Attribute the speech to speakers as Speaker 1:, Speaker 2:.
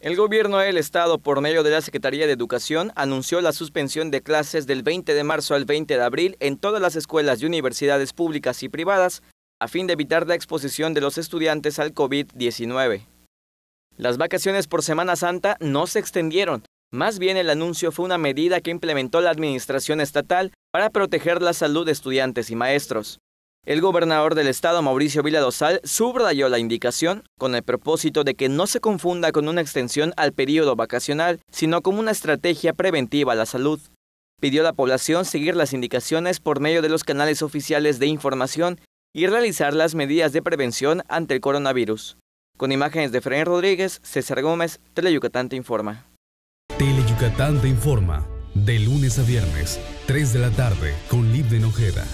Speaker 1: El gobierno del Estado, por medio de la Secretaría de Educación, anunció la suspensión de clases del 20 de marzo al 20 de abril en todas las escuelas y universidades públicas y privadas, a fin de evitar la exposición de los estudiantes al COVID-19. Las vacaciones por Semana Santa no se extendieron, más bien el anuncio fue una medida que implementó la Administración Estatal para proteger la salud de estudiantes y maestros. El gobernador del estado, Mauricio Vila Dosal, subrayó la indicación con el propósito de que no se confunda con una extensión al periodo vacacional, sino como una estrategia preventiva a la salud. Pidió a la población seguir las indicaciones por medio de los canales oficiales de información y realizar las medidas de prevención ante el coronavirus. Con imágenes de Fren Rodríguez, César Gómez, Teleyucatán te informa.
Speaker 2: Teleyucatán te informa, de lunes a viernes, 3 de la tarde, con de Nojeda.